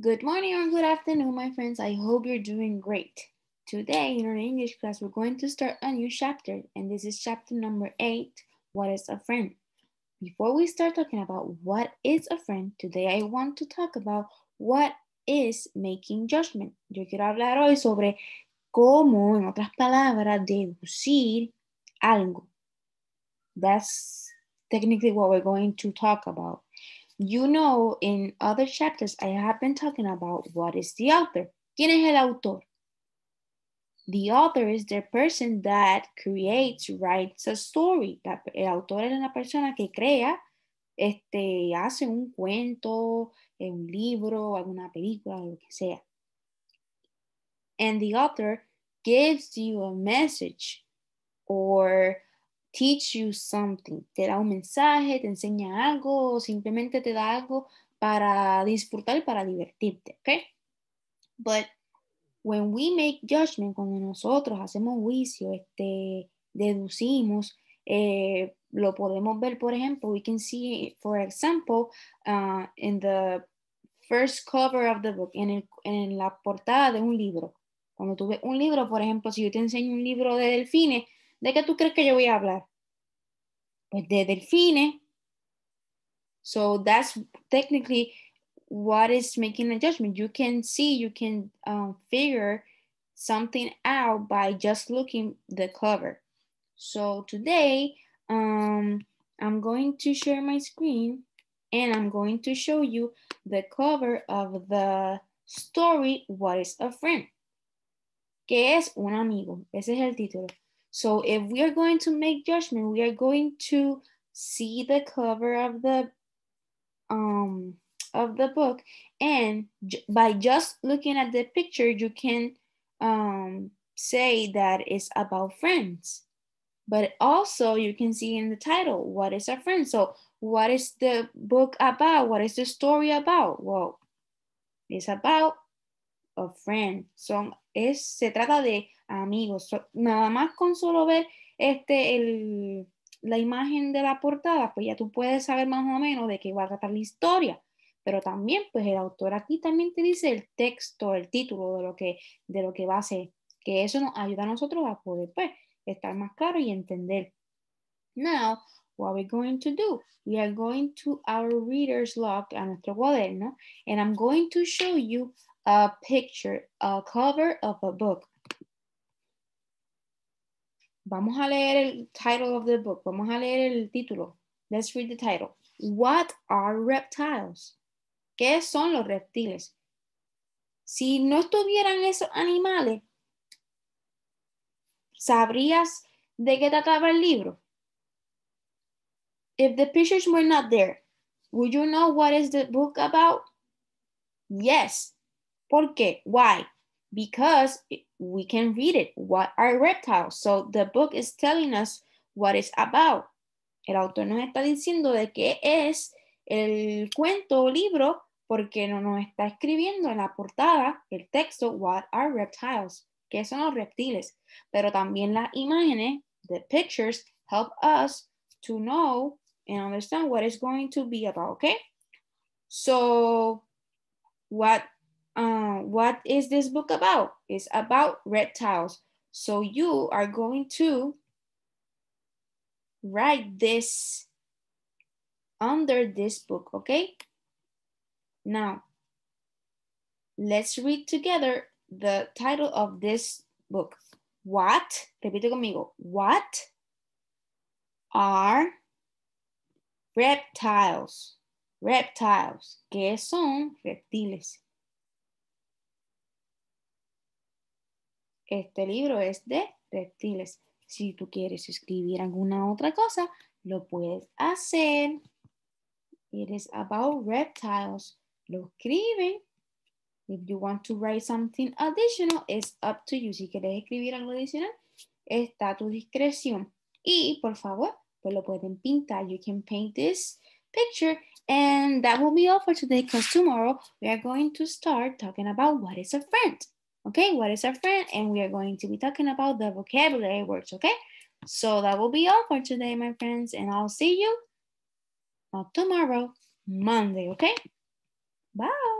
Good morning or good afternoon, my friends. I hope you're doing great. Today, in our English class, we're going to start a new chapter, and this is chapter number eight What is a Friend? Before we start talking about what is a friend, today I want to talk about what is making judgment. Yo quiero hablar hoy sobre cómo, en otras palabras, deducir algo. That's technically what we're going to talk about you know, in other chapters, I have been talking about what is the author. ¿Quién es el autor? The author is the person that creates, writes a story. The el autor es la persona que crea, este, hace un cuento, eh, un libro, alguna película, lo que sea. And the author gives you a message or teach you something, te da un mensaje, te enseña algo o simplemente te da algo para disfrutar y para divertirte, ¿ok? But when we make judgment, cuando nosotros hacemos juicio, este, deducimos, eh, lo podemos ver, por ejemplo, we can see, for example, uh, in the first cover of the book, en, en la portada de un libro. Cuando tú ves un libro, por ejemplo, si yo te enseño un libro de delfines, ¿De qué tú crees que yo voy a hablar? Pues de delfines. So that's technically what is making a judgment. You can see, you can um, figure something out by just looking the cover. So today, um, I'm going to share my screen and I'm going to show you the cover of the story What is a Friend, que es un amigo. Ese es el título. So if we are going to make judgment, we are going to see the cover of the um of the book and by just looking at the picture you can um say that it's about friends but also you can see in the title what is a friend so what is the book about what is the story about well it's about a friend, Son, es, se trata de amigos. nada más con solo ver este, la imagen de la portada, pues ya tú puedes saber más o menos de qué va a tratar la historia. Pero también, pues el autor aquí también te dice el texto, el título de lo que, de lo que va a ser. Que eso nos ayuda a nosotros a poder pues, estar más claro y entender. Now, what we going to do, we are going to our reader's log, a nuestro cuaderno, and I'm going to show you a picture, a cover of a book. Vamos a leer el title of the book. Vamos a leer el título. Let's read the title. What are reptiles? ¿Qué son los reptiles? Si no estuvieran esos animales, ¿sabrías de qué trataba el libro? If the pictures were not there, would you know what is the book about? Yes, ¿Por qué? Why? Because we can read it. What are reptiles? So the book is telling us what it's about. El autor nos está diciendo de qué es el cuento o libro porque no nos está escribiendo en la portada el texto What are reptiles? ¿Qué son los reptiles? Pero también las imágenes, the pictures, help us to know and understand what it's going to be about, okay? So what Uh, what is this book about? It's about reptiles. So you are going to write this under this book, okay? Now, let's read together the title of this book. What, repite conmigo, what are reptiles? Reptiles, que son reptiles? Este libro es de reptiles. Si tú quieres escribir alguna otra cosa, lo puedes hacer. It is about reptiles. Lo escriben. If you want to write something additional, it's up to you. Si quieres escribir algo adicional, está a tu discreción. Y por favor, pues lo pueden pintar. You can paint this picture. And that will be all for today because tomorrow we are going to start talking about what is a friend. Okay, what is a friend? And we are going to be talking about the vocabulary words, okay? So that will be all for today, my friends, and I'll see you tomorrow, Monday, okay? Bye.